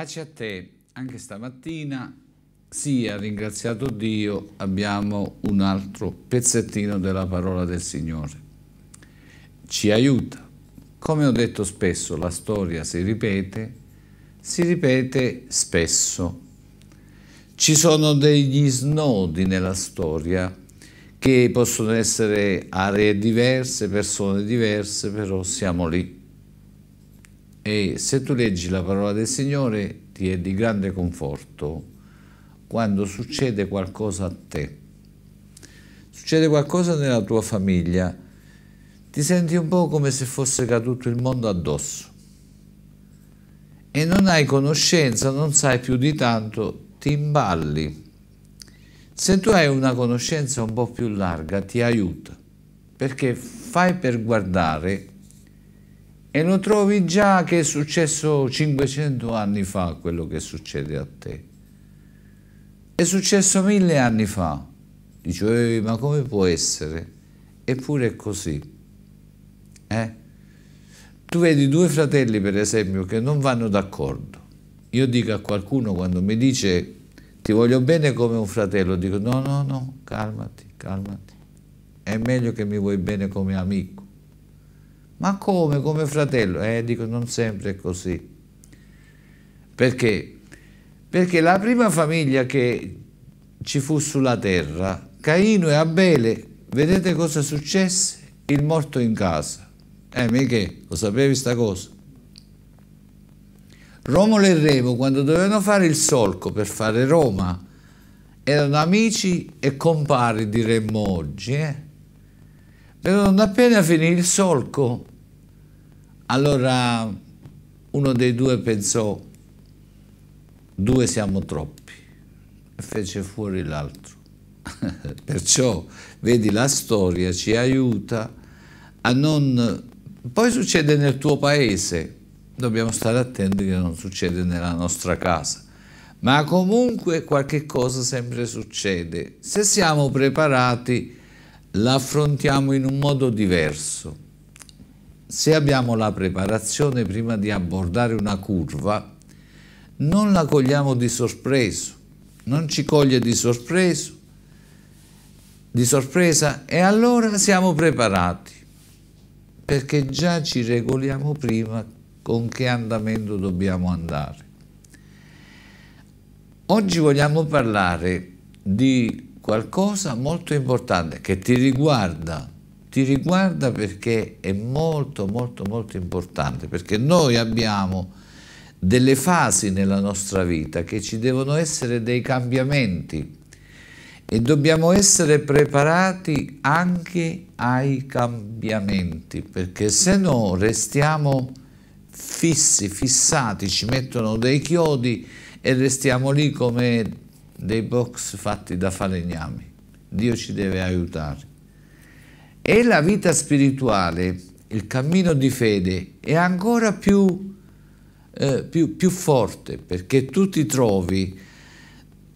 Pace a te, anche stamattina, sia ringraziato Dio, abbiamo un altro pezzettino della parola del Signore. Ci aiuta. Come ho detto spesso, la storia si ripete, si ripete spesso. Ci sono degli snodi nella storia che possono essere aree diverse, persone diverse, però siamo lì e se tu leggi la parola del Signore ti è di grande conforto quando succede qualcosa a te. Succede qualcosa nella tua famiglia, ti senti un po' come se fosse caduto il mondo addosso e non hai conoscenza, non sai più di tanto, ti imballi. Se tu hai una conoscenza un po' più larga ti aiuta, perché fai per guardare e non trovi già che è successo 500 anni fa quello che succede a te. È successo mille anni fa. Dice, ma come può essere? Eppure è così. Eh? Tu vedi due fratelli, per esempio, che non vanno d'accordo. Io dico a qualcuno quando mi dice ti voglio bene come un fratello, dico no, no, no, calmati, calmati. È meglio che mi vuoi bene come amico ma come, come fratello? Eh, dico, non sempre è così. Perché? Perché la prima famiglia che ci fu sulla terra, Caino e Abele, vedete cosa successe? Il morto in casa. Eh, Michè, lo sapevi sta cosa? Romolo e Remo, quando dovevano fare il solco per fare Roma, erano amici e compari, diremmo oggi, eh? Però non appena finì il solco, allora uno dei due pensò, due siamo troppi, e fece fuori l'altro. Perciò, vedi, la storia ci aiuta a non... Poi succede nel tuo paese, dobbiamo stare attenti che non succede nella nostra casa, ma comunque qualche cosa sempre succede. Se siamo preparati, l'affrontiamo in un modo diverso se abbiamo la preparazione prima di abbordare una curva, non la cogliamo di sorpreso, non ci coglie di sorpreso, di sorpresa e allora siamo preparati perché già ci regoliamo prima con che andamento dobbiamo andare. Oggi vogliamo parlare di qualcosa molto importante che ti riguarda ti riguarda perché è molto molto molto importante, perché noi abbiamo delle fasi nella nostra vita che ci devono essere dei cambiamenti e dobbiamo essere preparati anche ai cambiamenti, perché se no restiamo fissi, fissati, ci mettono dei chiodi e restiamo lì come dei box fatti da falegnami. Dio ci deve aiutare. E la vita spirituale, il cammino di fede è ancora più, eh, più, più forte perché tu ti trovi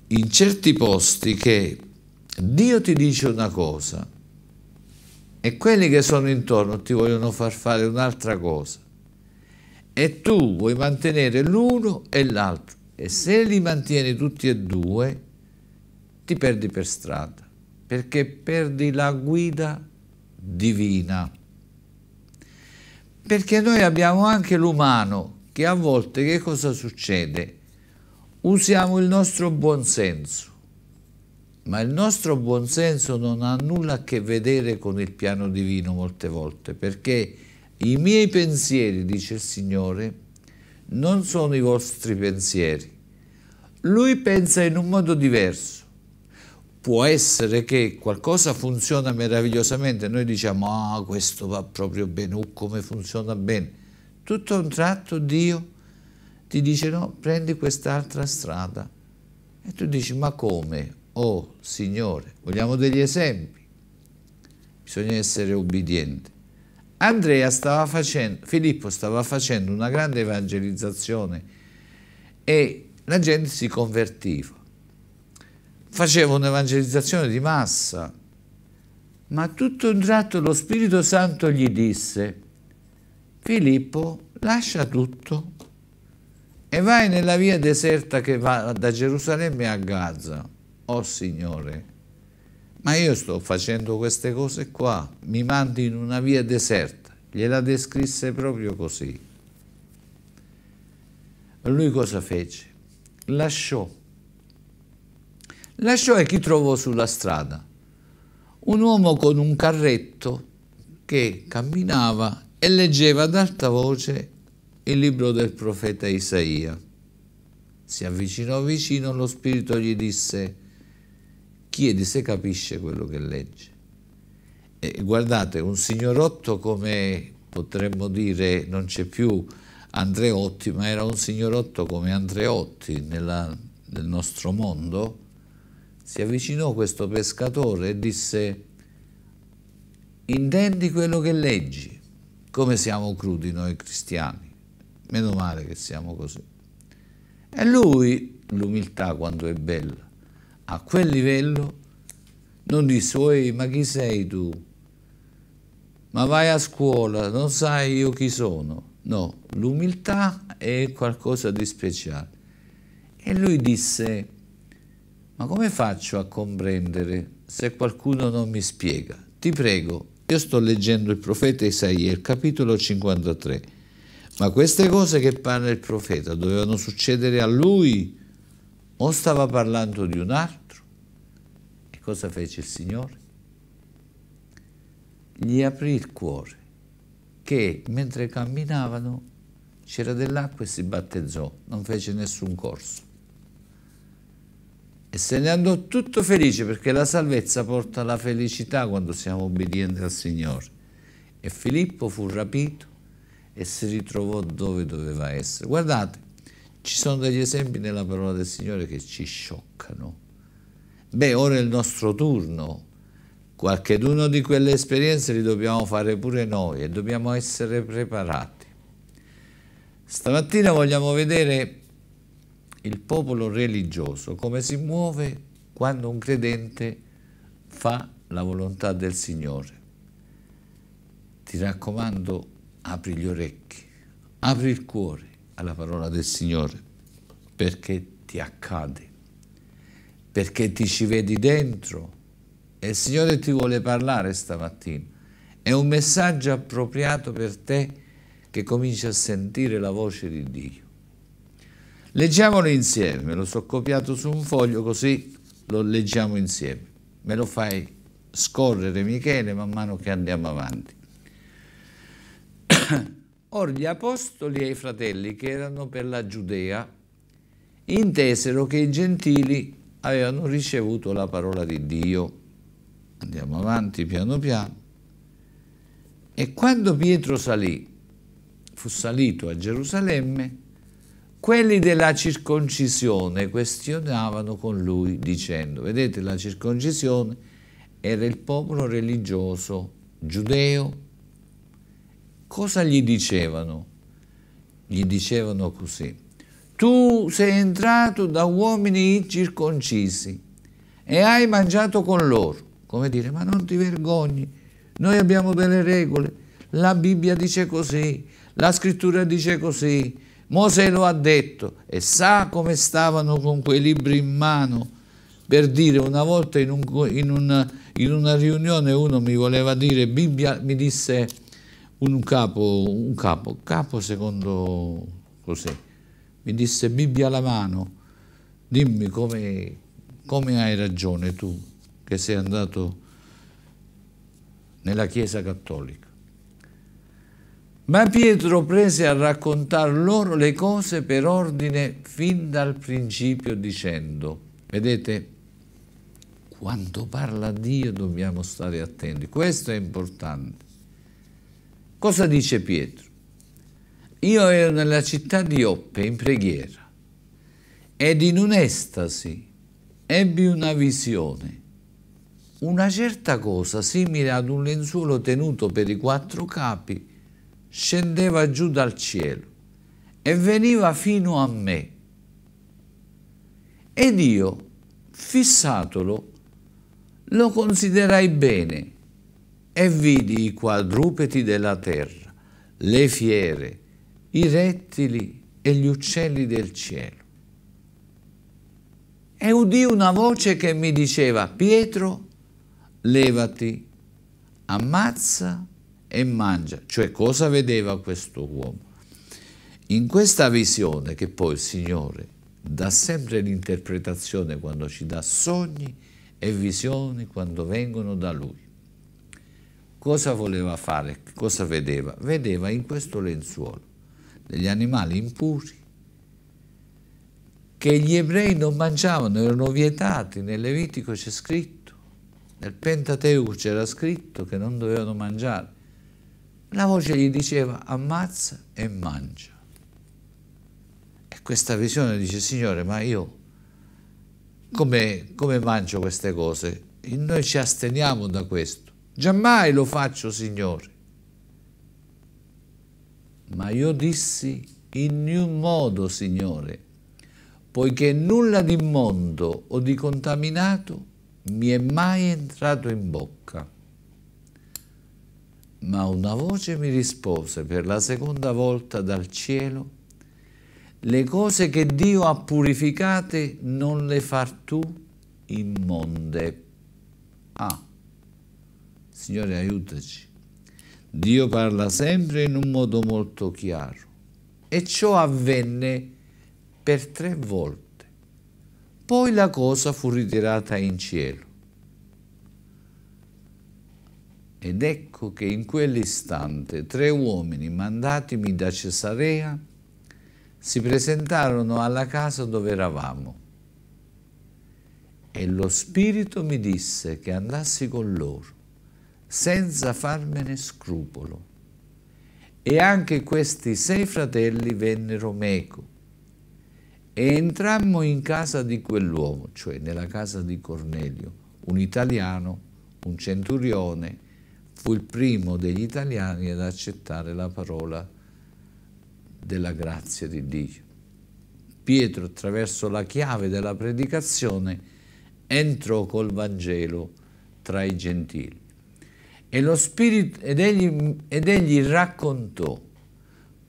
in certi posti che Dio ti dice una cosa e quelli che sono intorno ti vogliono far fare un'altra cosa e tu vuoi mantenere l'uno e l'altro e se li mantieni tutti e due ti perdi per strada perché perdi la guida divina. Perché noi abbiamo anche l'umano che a volte che cosa succede? Usiamo il nostro buonsenso, ma il nostro buonsenso non ha nulla a che vedere con il piano divino molte volte, perché i miei pensieri, dice il Signore, non sono i vostri pensieri. Lui pensa in un modo diverso può essere che qualcosa funziona meravigliosamente, noi diciamo ah questo va proprio bene, oh come funziona bene, tutto a un tratto Dio ti dice no, prendi quest'altra strada e tu dici ma come? Oh Signore, vogliamo degli esempi, bisogna essere obbedienti. Andrea stava facendo, Filippo stava facendo una grande evangelizzazione e la gente si convertiva faceva un'evangelizzazione di massa, ma tutto un tratto lo Spirito Santo gli disse, Filippo lascia tutto e vai nella via deserta che va da Gerusalemme a Gaza. Oh Signore, ma io sto facendo queste cose qua, mi mandi in una via deserta, gliela descrisse proprio così. Lui cosa fece? Lasciò Lasciò e chi trovò sulla strada un uomo con un carretto che camminava e leggeva ad alta voce il libro del profeta Isaia. Si avvicinò vicino, lo spirito gli disse, chiedi se capisce quello che legge. E guardate, un signorotto come potremmo dire non c'è più Andreotti, ma era un signorotto come Andreotti nella, nel nostro mondo, si avvicinò questo pescatore e disse intendi quello che leggi, come siamo crudi noi cristiani, meno male che siamo così. E lui, l'umiltà quando è bella, a quel livello non disse, Oi, ma chi sei tu? Ma vai a scuola, non sai io chi sono. No, l'umiltà è qualcosa di speciale. E lui disse, ma come faccio a comprendere se qualcuno non mi spiega? Ti prego, io sto leggendo il profeta Isaia, il capitolo 53. Ma queste cose che parla il profeta dovevano succedere a lui o stava parlando di un altro? E cosa fece il Signore? Gli aprì il cuore che mentre camminavano c'era dell'acqua e si battezzò, non fece nessun corso e se ne andò tutto felice perché la salvezza porta alla felicità quando siamo obbedienti al Signore. E Filippo fu rapito e si ritrovò dove doveva essere. Guardate, ci sono degli esempi nella parola del Signore che ci scioccano. Beh, ora è il nostro turno. Qualcheduno di quelle esperienze li dobbiamo fare pure noi e dobbiamo essere preparati. Stamattina vogliamo vedere il popolo religioso, come si muove quando un credente fa la volontà del Signore. Ti raccomando, apri gli orecchi, apri il cuore alla parola del Signore, perché ti accade, perché ti ci vedi dentro e il Signore ti vuole parlare stamattina. È un messaggio appropriato per te che cominci a sentire la voce di Dio. Leggiamolo insieme, lo so copiato su un foglio così lo leggiamo insieme. Me lo fai scorrere Michele man mano che andiamo avanti. Or gli apostoli e i fratelli che erano per la Giudea intesero che i gentili avevano ricevuto la parola di Dio. Andiamo avanti piano piano. E quando Pietro salì, fu salito a Gerusalemme, quelli della circoncisione questionavano con lui dicendo, vedete la circoncisione era il popolo religioso giudeo. Cosa gli dicevano? Gli dicevano così, tu sei entrato da uomini circoncisi e hai mangiato con loro. Come dire, ma non ti vergogni, noi abbiamo delle regole, la Bibbia dice così, la scrittura dice così, Mosè lo ha detto e sa come stavano con quei libri in mano per dire una volta in, un, in, una, in una, riunione uno mi voleva dire Bibbia, mi disse un capo, un capo, capo secondo così, mi disse Bibbia alla mano, dimmi come, come hai ragione tu che sei andato nella Chiesa Cattolica. Ma Pietro prese a raccontar loro le cose per ordine fin dal principio dicendo, vedete, quando parla Dio dobbiamo stare attenti, questo è importante. Cosa dice Pietro? Io ero nella città di Oppe in preghiera ed in un'estasi ebbi una visione, una certa cosa simile ad un lenzuolo tenuto per i quattro capi scendeva giù dal cielo e veniva fino a me. Ed io, fissatolo, lo considerai bene e vidi i quadrupedi della terra, le fiere, i rettili e gli uccelli del cielo. E udì una voce che mi diceva, Pietro, levati, ammazza e mangia. Cioè cosa vedeva questo uomo? In questa visione che poi il Signore dà sempre l'interpretazione quando ci dà sogni e visioni quando vengono da Lui. Cosa voleva fare? Cosa vedeva? Vedeva in questo lenzuolo degli animali impuri che gli ebrei non mangiavano, erano vietati, nel Levitico c'è scritto, nel Pentateuco c'era scritto che non dovevano mangiare la voce gli diceva ammazza e mangia. E questa visione dice, Signore, ma io come, come mangio queste cose? E noi ci asteniamo da questo. Giammai lo faccio, Signore. Ma io dissi in un modo, Signore, poiché nulla di immondo o di contaminato mi è mai entrato in bocca. Ma una voce mi rispose per la seconda volta dal cielo, le cose che Dio ha purificate non le far tu immonde. Ah, Signore aiutaci. Dio parla sempre in un modo molto chiaro. E ciò avvenne per tre volte. Poi la cosa fu ritirata in cielo. Ed ecco che in quell'istante tre uomini mandatimi da Cesarea si presentarono alla casa dove eravamo. E lo Spirito mi disse che andassi con loro, senza farmene scrupolo. E anche questi sei fratelli vennero meco. E entrammo in casa di quell'uomo, cioè nella casa di Cornelio, un italiano, un centurione, fu il primo degli italiani ad accettare la parola della grazia di Dio. Pietro, attraverso la chiave della predicazione, entrò col Vangelo tra i gentili. Spirito, ed, egli, ed egli raccontò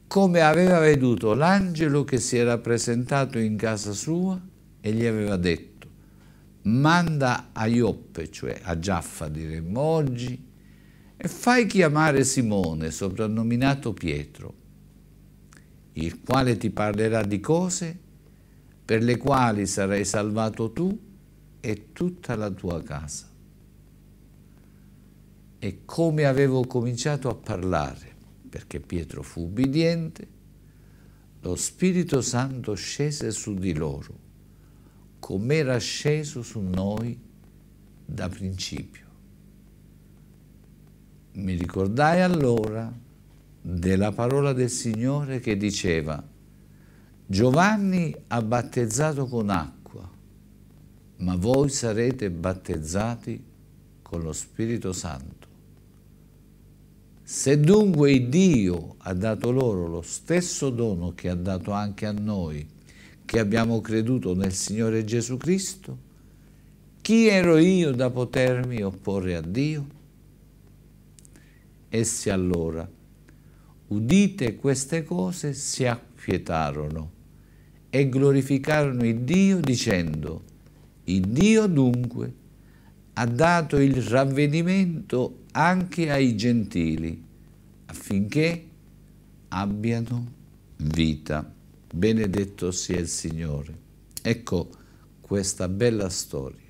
come aveva veduto l'angelo che si era presentato in casa sua e gli aveva detto manda a Ioppe, cioè a Giaffa diremmo oggi, e fai chiamare Simone, soprannominato Pietro, il quale ti parlerà di cose per le quali sarai salvato tu e tutta la tua casa. E come avevo cominciato a parlare, perché Pietro fu ubbidiente, lo Spirito Santo scese su di loro, come era sceso su noi da principio. Mi ricordai allora della parola del Signore che diceva Giovanni ha battezzato con acqua, ma voi sarete battezzati con lo Spirito Santo. Se dunque Dio ha dato loro lo stesso dono che ha dato anche a noi, che abbiamo creduto nel Signore Gesù Cristo, chi ero io da potermi opporre a Dio? Essi allora, udite queste cose, si acquietarono e glorificarono il Dio dicendo, il Dio dunque ha dato il ravvedimento anche ai gentili affinché abbiano vita. Benedetto sia il Signore. Ecco questa bella storia.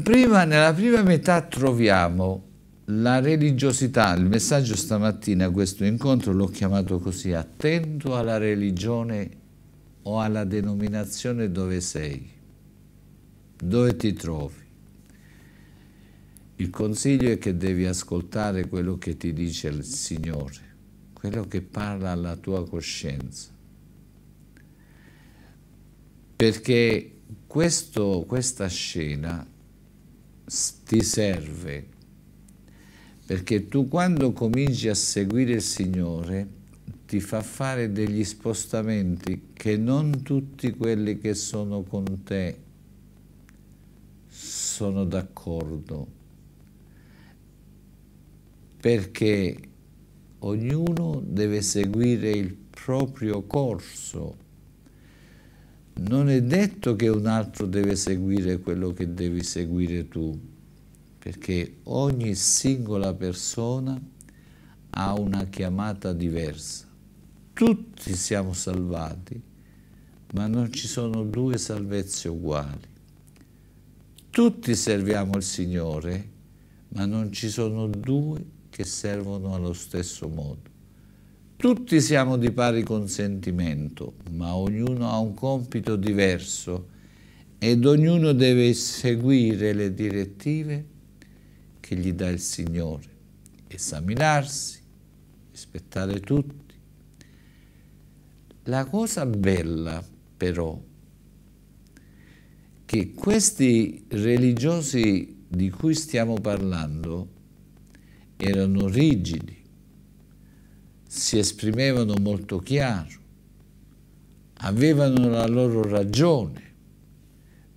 Prima, nella prima metà troviamo la religiosità, il messaggio stamattina a questo incontro l'ho chiamato così, attento alla religione o alla denominazione dove sei, dove ti trovi. Il consiglio è che devi ascoltare quello che ti dice il Signore, quello che parla alla tua coscienza. Perché questo, questa scena ti serve, perché tu quando cominci a seguire il Signore ti fa fare degli spostamenti che non tutti quelli che sono con te sono d'accordo, perché ognuno deve seguire il proprio corso non è detto che un altro deve seguire quello che devi seguire tu, perché ogni singola persona ha una chiamata diversa. Tutti siamo salvati, ma non ci sono due salvezze uguali. Tutti serviamo il Signore, ma non ci sono due che servono allo stesso modo. Tutti siamo di pari consentimento, ma ognuno ha un compito diverso ed ognuno deve seguire le direttive che gli dà il Signore, esaminarsi, rispettare tutti. La cosa bella però che questi religiosi di cui stiamo parlando erano rigidi, si esprimevano molto chiaro, avevano la loro ragione,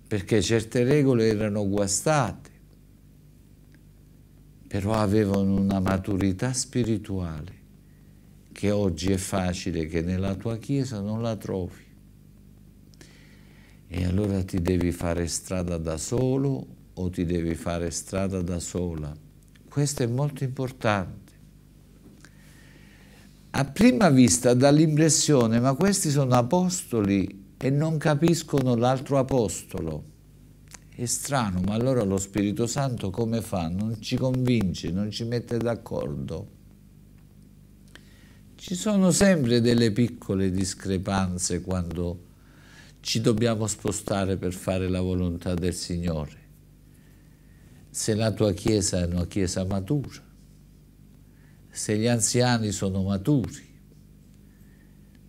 perché certe regole erano guastate, però avevano una maturità spirituale che oggi è facile che nella tua chiesa non la trovi. E allora ti devi fare strada da solo o ti devi fare strada da sola. Questo è molto importante a prima vista dà l'impressione ma questi sono apostoli e non capiscono l'altro apostolo. È strano, ma allora lo Spirito Santo come fa? Non ci convince, non ci mette d'accordo. Ci sono sempre delle piccole discrepanze quando ci dobbiamo spostare per fare la volontà del Signore. Se la tua Chiesa è una Chiesa matura, se gli anziani sono maturi,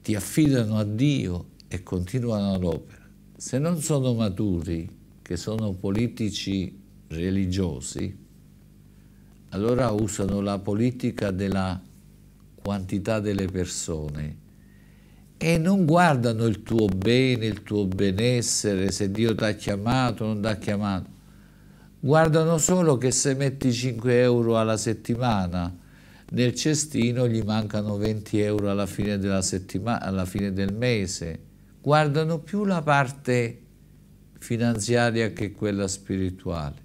ti affidano a Dio e continuano l'opera. Se non sono maturi, che sono politici religiosi, allora usano la politica della quantità delle persone e non guardano il tuo bene, il tuo benessere, se Dio ti ha chiamato, non ti ha chiamato. Guardano solo che se metti 5 euro alla settimana nel cestino gli mancano 20 euro alla fine, alla fine del mese. Guardano più la parte finanziaria che quella spirituale.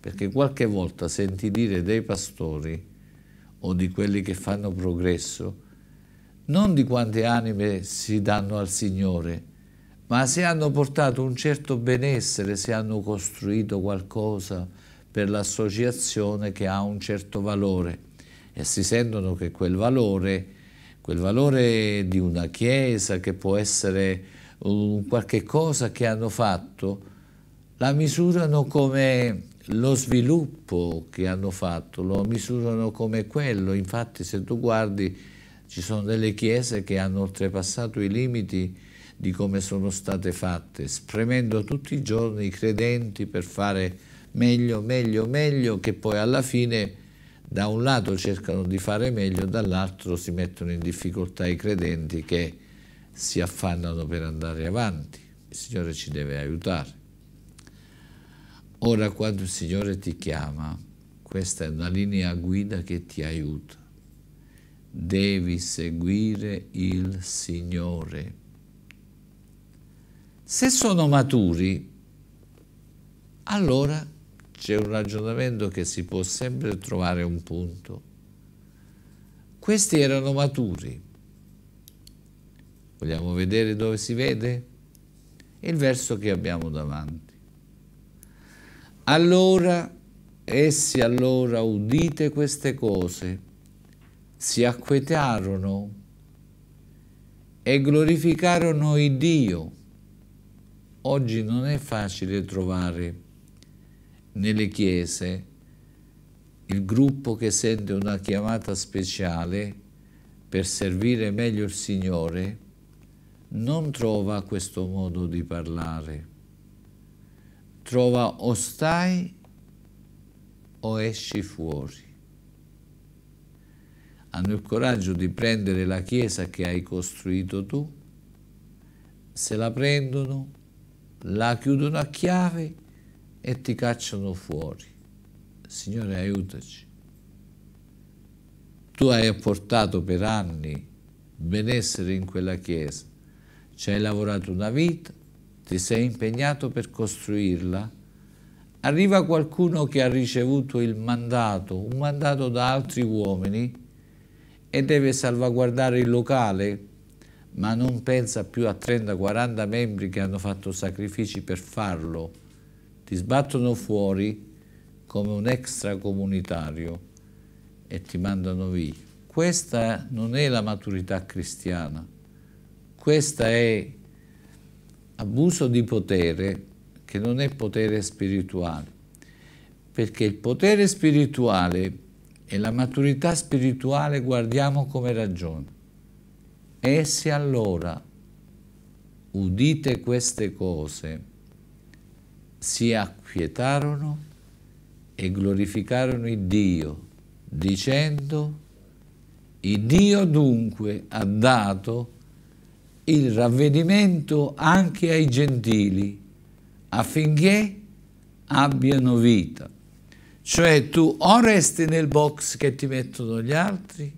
Perché qualche volta senti dire dei pastori o di quelli che fanno progresso, non di quante anime si danno al Signore, ma se hanno portato un certo benessere, se hanno costruito qualcosa per l'associazione che ha un certo valore e si sentono che quel valore, quel valore di una chiesa che può essere un qualche cosa che hanno fatto, la misurano come lo sviluppo che hanno fatto, lo misurano come quello. Infatti se tu guardi ci sono delle chiese che hanno oltrepassato i limiti di come sono state fatte, spremendo tutti i giorni i credenti per fare meglio, meglio, meglio, che poi alla fine da un lato cercano di fare meglio, dall'altro si mettono in difficoltà i credenti che si affannano per andare avanti. Il Signore ci deve aiutare. Ora quando il Signore ti chiama, questa è una linea guida che ti aiuta. Devi seguire il Signore. Se sono maturi, allora c'è un ragionamento che si può sempre trovare un punto. Questi erano maturi. Vogliamo vedere dove si vede? Il verso che abbiamo davanti. Allora, essi allora, udite queste cose, si acquetarono e glorificarono il Dio. Oggi non è facile trovare nelle chiese il gruppo che sente una chiamata speciale per servire meglio il Signore non trova questo modo di parlare, trova o stai o esci fuori. Hanno il coraggio di prendere la chiesa che hai costruito tu, se la prendono, la chiudono a chiave e ti cacciano fuori. Signore, aiutaci. Tu hai apportato per anni benessere in quella chiesa, ci hai lavorato una vita, ti sei impegnato per costruirla. Arriva qualcuno che ha ricevuto il mandato, un mandato da altri uomini, e deve salvaguardare il locale, ma non pensa più a 30-40 membri che hanno fatto sacrifici per farlo ti sbattono fuori come un extracomunitario e ti mandano via. Questa non è la maturità cristiana, questa è abuso di potere che non è potere spirituale, perché il potere spirituale e la maturità spirituale guardiamo come ragione. E se allora udite queste cose, si acquietarono e glorificarono il Dio, dicendo, il Dio dunque ha dato il ravvedimento anche ai gentili, affinché abbiano vita. Cioè tu o resti nel box che ti mettono gli altri,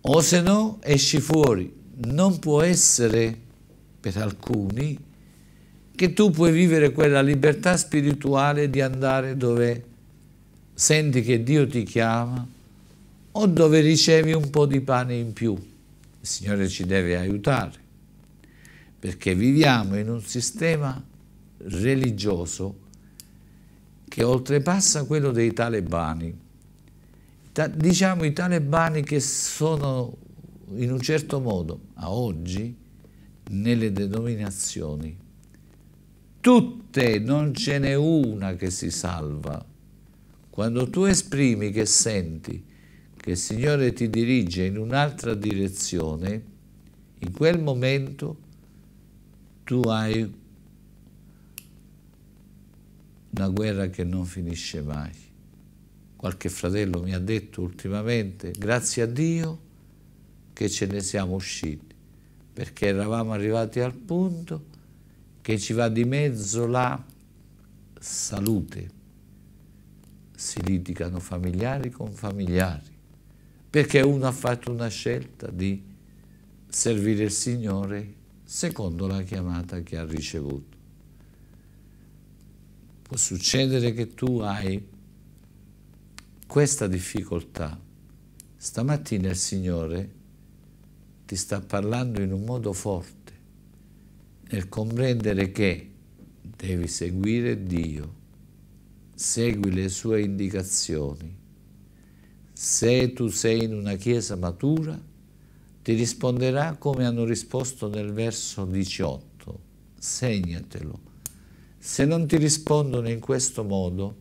o se no esci fuori. Non può essere per alcuni che tu puoi vivere quella libertà spirituale di andare dove senti che Dio ti chiama o dove ricevi un po' di pane in più. Il Signore ci deve aiutare perché viviamo in un sistema religioso che oltrepassa quello dei talebani. Ta diciamo i talebani che sono in un certo modo a oggi nelle denominazioni tutte, non ce n'è una che si salva. Quando tu esprimi che senti che il Signore ti dirige in un'altra direzione, in quel momento tu hai una guerra che non finisce mai. Qualche fratello mi ha detto ultimamente, grazie a Dio che ce ne siamo usciti, perché eravamo arrivati al punto che ci va di mezzo la salute. Si litigano familiari con familiari, perché uno ha fatto una scelta di servire il Signore secondo la chiamata che ha ricevuto. Può succedere che tu hai questa difficoltà. Stamattina il Signore ti sta parlando in un modo forte nel comprendere che devi seguire Dio, segui le sue indicazioni. Se tu sei in una chiesa matura, ti risponderà come hanno risposto nel verso 18. Segnatelo. Se non ti rispondono in questo modo,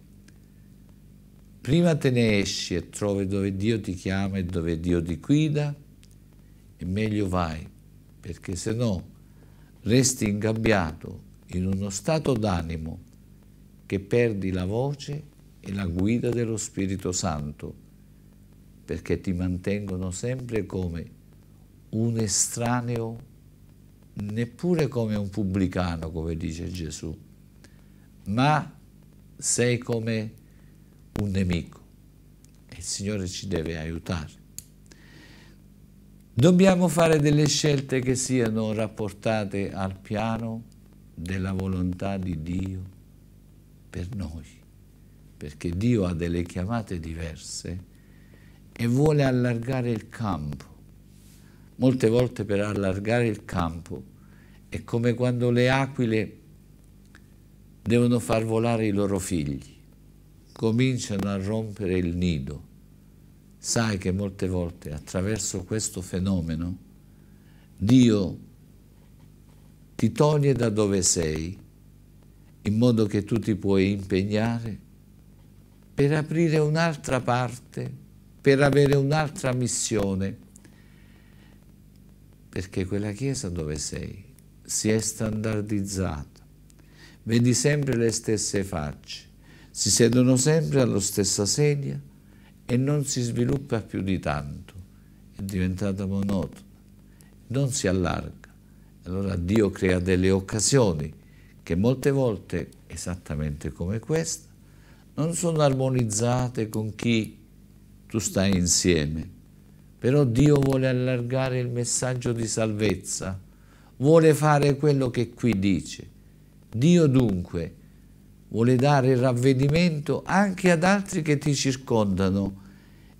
prima te ne esci e trovi dove Dio ti chiama e dove Dio ti guida, e meglio vai, perché se no resti ingabbiato in uno stato d'animo che perdi la voce e la guida dello Spirito Santo, perché ti mantengono sempre come un estraneo, neppure come un pubblicano, come dice Gesù, ma sei come un nemico e il Signore ci deve aiutare. Dobbiamo fare delle scelte che siano rapportate al piano della volontà di Dio per noi, perché Dio ha delle chiamate diverse e vuole allargare il campo. Molte volte per allargare il campo è come quando le aquile devono far volare i loro figli, cominciano a rompere il nido sai che molte volte attraverso questo fenomeno Dio ti toglie da dove sei in modo che tu ti puoi impegnare per aprire un'altra parte, per avere un'altra missione, perché quella chiesa dove sei si è standardizzata, vedi sempre le stesse facce, si sedono sempre alla stessa sedia, e non si sviluppa più di tanto, è diventata monotona, non si allarga. Allora Dio crea delle occasioni che molte volte, esattamente come questa, non sono armonizzate con chi tu stai insieme. Però Dio vuole allargare il messaggio di salvezza, vuole fare quello che qui dice. Dio dunque vuole dare ravvedimento anche ad altri che ti circondano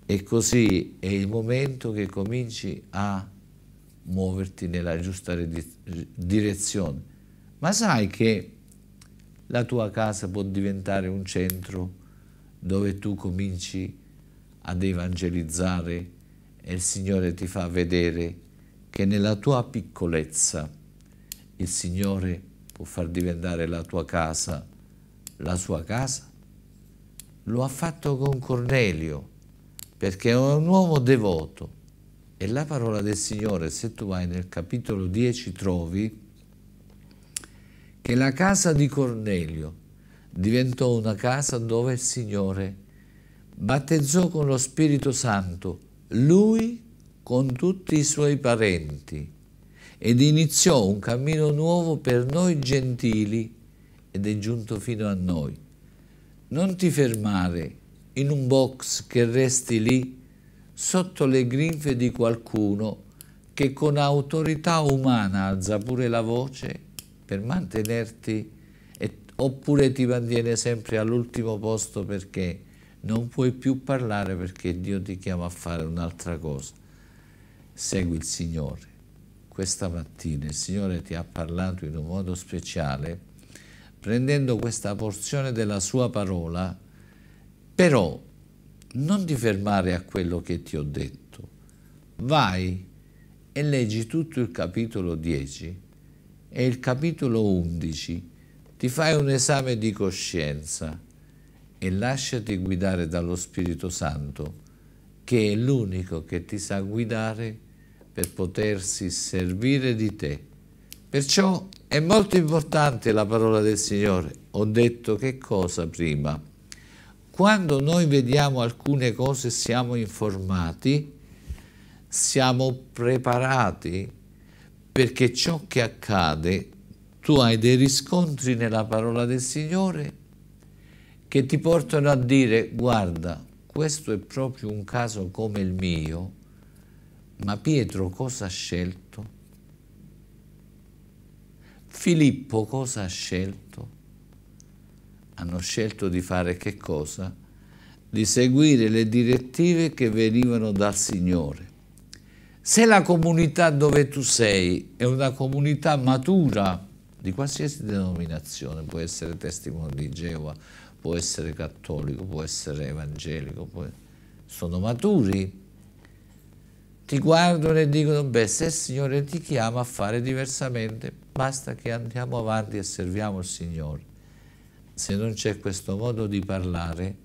e così è il momento che cominci a muoverti nella giusta direzione. Ma sai che la tua casa può diventare un centro dove tu cominci ad evangelizzare e il Signore ti fa vedere che nella tua piccolezza il Signore può far diventare la tua casa la sua casa? Lo ha fatto con Cornelio, perché è un uomo devoto. E la parola del Signore, se tu vai nel capitolo 10, trovi che la casa di Cornelio diventò una casa dove il Signore battezzò con lo Spirito Santo lui con tutti i suoi parenti ed iniziò un cammino nuovo per noi gentili ed è giunto fino a noi. Non ti fermare in un box che resti lì sotto le grinfe di qualcuno che con autorità umana alza pure la voce per mantenerti e, oppure ti mantiene sempre all'ultimo posto perché non puoi più parlare perché Dio ti chiama a fare un'altra cosa. Segui il Signore. Questa mattina il Signore ti ha parlato in un modo speciale prendendo questa porzione della sua parola, però non ti fermare a quello che ti ho detto, vai e leggi tutto il capitolo 10 e il capitolo 11, ti fai un esame di coscienza e lasciati guidare dallo Spirito Santo, che è l'unico che ti sa guidare per potersi servire di te Perciò è molto importante la parola del Signore. Ho detto che cosa prima? Quando noi vediamo alcune cose siamo informati, siamo preparati, perché ciò che accade, tu hai dei riscontri nella parola del Signore che ti portano a dire guarda, questo è proprio un caso come il mio, ma Pietro cosa ha scelto? Filippo cosa ha scelto? Hanno scelto di fare che cosa? Di seguire le direttive che venivano dal Signore. Se la comunità dove tu sei è una comunità matura, di qualsiasi denominazione, può essere testimone di Geova, può essere cattolico, può essere evangelico, può... sono maturi, ti guardano e dicono, beh, se il Signore ti chiama a fare diversamente, Basta che andiamo avanti e serviamo il Signore. Se non c'è questo modo di parlare,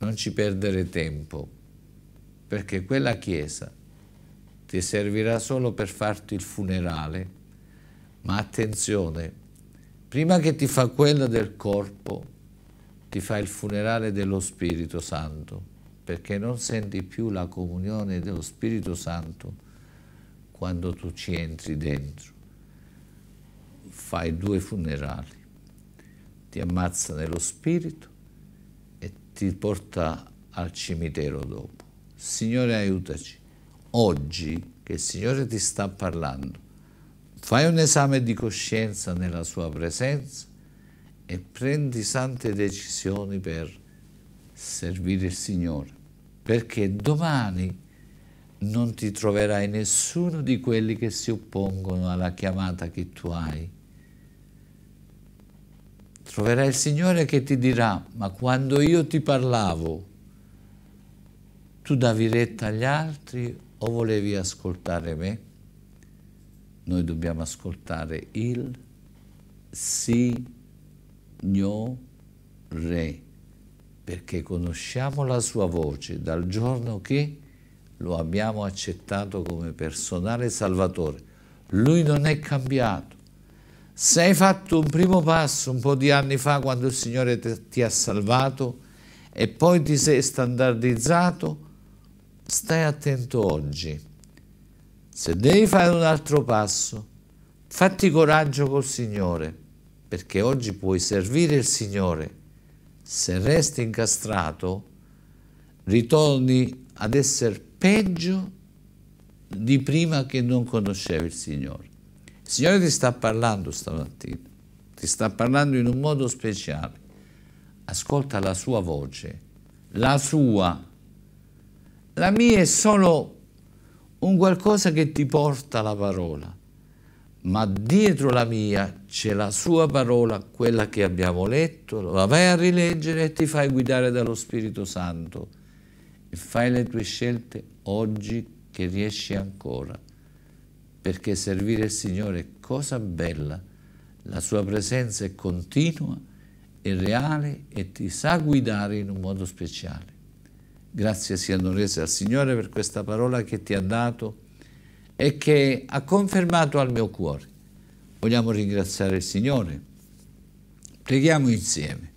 non ci perdere tempo, perché quella Chiesa ti servirà solo per farti il funerale, ma attenzione, prima che ti fa quella del corpo, ti fa il funerale dello Spirito Santo, perché non senti più la comunione dello Spirito Santo quando tu ci entri dentro fai due funerali, ti ammazza nello spirito e ti porta al cimitero dopo. Signore aiutaci, oggi che il Signore ti sta parlando, fai un esame di coscienza nella sua presenza e prendi sante decisioni per servire il Signore, perché domani non ti troverai nessuno di quelli che si oppongono alla chiamata che tu hai Troverai il Signore che ti dirà, ma quando io ti parlavo, tu davi retta agli altri o volevi ascoltare me? Noi dobbiamo ascoltare il Signore, perché conosciamo la sua voce dal giorno che lo abbiamo accettato come personale salvatore. Lui non è cambiato se hai fatto un primo passo un po' di anni fa quando il Signore te, ti ha salvato e poi ti sei standardizzato, stai attento oggi. Se devi fare un altro passo, fatti coraggio col Signore, perché oggi puoi servire il Signore. Se resti incastrato, ritorni ad essere peggio di prima che non conoscevi il Signore. Il Signore ti sta parlando stamattina, ti sta parlando in un modo speciale. Ascolta la sua voce, la sua. La mia è solo un qualcosa che ti porta la parola, ma dietro la mia c'è la sua parola, quella che abbiamo letto, la vai a rileggere e ti fai guidare dallo Spirito Santo e fai le tue scelte oggi che riesci ancora perché servire il Signore è cosa bella, la sua presenza è continua e reale e ti sa guidare in un modo speciale. Grazie siano rese al Signore per questa parola che ti ha dato e che ha confermato al mio cuore. Vogliamo ringraziare il Signore. Preghiamo insieme.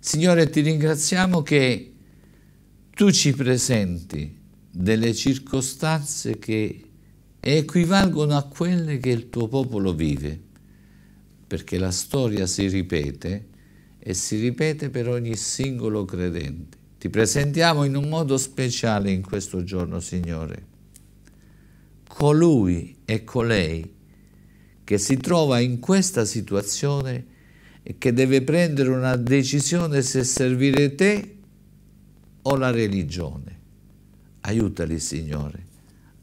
Signore, ti ringraziamo che tu ci presenti delle circostanze che e equivalgono a quelle che il tuo popolo vive, perché la storia si ripete e si ripete per ogni singolo credente. Ti presentiamo in un modo speciale in questo giorno, Signore. Colui e colei che si trova in questa situazione e che deve prendere una decisione se servire te o la religione. Aiutali, Signore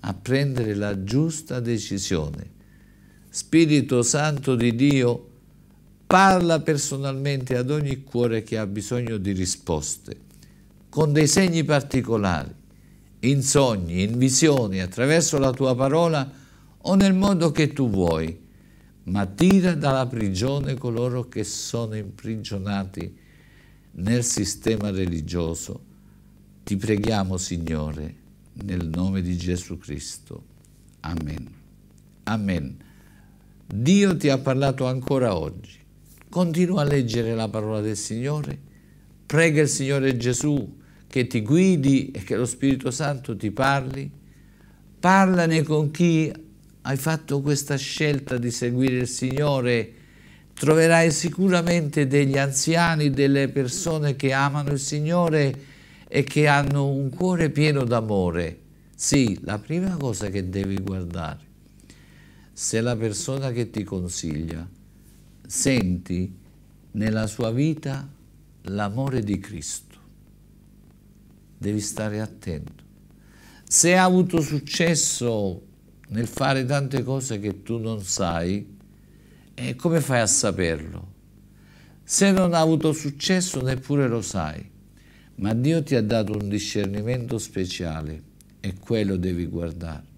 a prendere la giusta decisione. Spirito Santo di Dio, parla personalmente ad ogni cuore che ha bisogno di risposte, con dei segni particolari, in sogni, in visioni, attraverso la tua parola o nel modo che tu vuoi, ma tira dalla prigione coloro che sono imprigionati nel sistema religioso. Ti preghiamo, Signore, nel nome di Gesù Cristo. Amen. Amen. Dio ti ha parlato ancora oggi. Continua a leggere la parola del Signore. Prega il Signore Gesù che ti guidi e che lo Spirito Santo ti parli. Parlane con chi hai fatto questa scelta di seguire il Signore troverai sicuramente degli anziani, delle persone che amano il Signore e che hanno un cuore pieno d'amore, sì, la prima cosa che devi guardare, se la persona che ti consiglia senti nella sua vita l'amore di Cristo, devi stare attento. Se ha avuto successo nel fare tante cose che tu non sai, eh, come fai a saperlo? Se non ha avuto successo neppure lo sai ma Dio ti ha dato un discernimento speciale e quello devi guardare.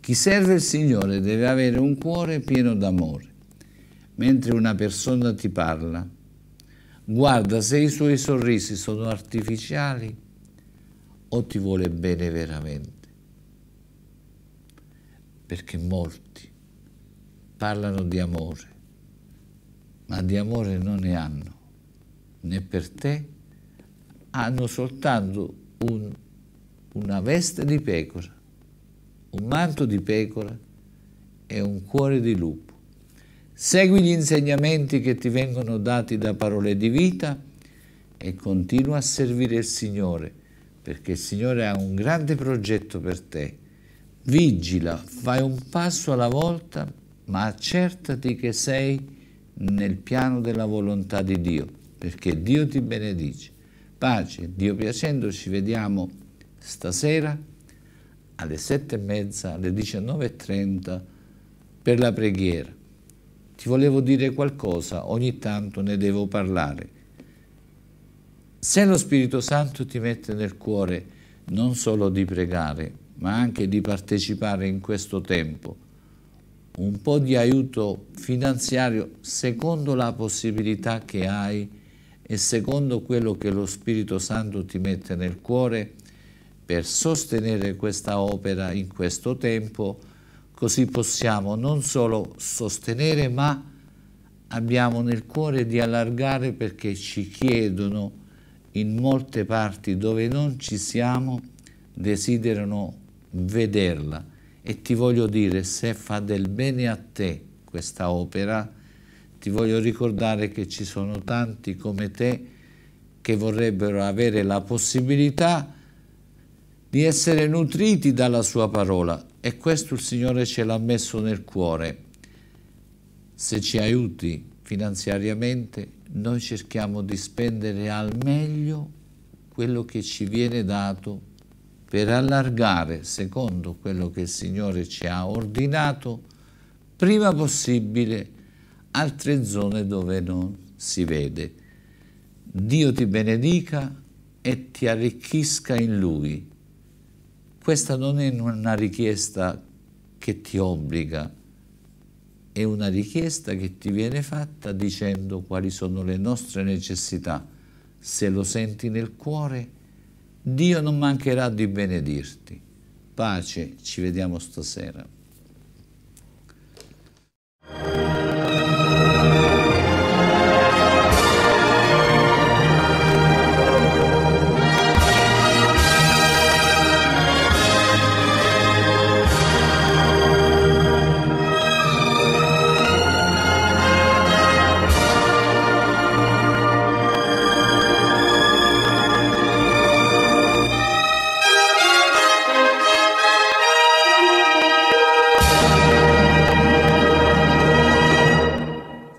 Chi serve il Signore deve avere un cuore pieno d'amore. Mentre una persona ti parla, guarda se i suoi sorrisi sono artificiali o ti vuole bene veramente. Perché molti parlano di amore, ma di amore non ne hanno, né per te hanno soltanto un, una veste di pecora, un manto di pecora e un cuore di lupo. Segui gli insegnamenti che ti vengono dati da parole di vita e continua a servire il Signore, perché il Signore ha un grande progetto per te. Vigila, fai un passo alla volta, ma accertati che sei nel piano della volontà di Dio, perché Dio ti benedice. Pace, Dio piacendo, ci vediamo stasera alle sette e mezza, alle 19.30 per la preghiera. Ti volevo dire qualcosa, ogni tanto ne devo parlare. Se lo Spirito Santo ti mette nel cuore non solo di pregare, ma anche di partecipare in questo tempo, un po' di aiuto finanziario secondo la possibilità che hai e secondo quello che lo Spirito Santo ti mette nel cuore per sostenere questa opera in questo tempo, così possiamo non solo sostenere ma abbiamo nel cuore di allargare perché ci chiedono in molte parti dove non ci siamo, desiderano vederla. E ti voglio dire, se fa del bene a te questa opera, ti voglio ricordare che ci sono tanti come te che vorrebbero avere la possibilità di essere nutriti dalla sua parola e questo il Signore ce l'ha messo nel cuore. Se ci aiuti finanziariamente, noi cerchiamo di spendere al meglio quello che ci viene dato per allargare, secondo quello che il Signore ci ha ordinato, prima possibile altre zone dove non si vede. Dio ti benedica e ti arricchisca in Lui. Questa non è una richiesta che ti obbliga, è una richiesta che ti viene fatta dicendo quali sono le nostre necessità. Se lo senti nel cuore, Dio non mancherà di benedirti. Pace, ci vediamo stasera.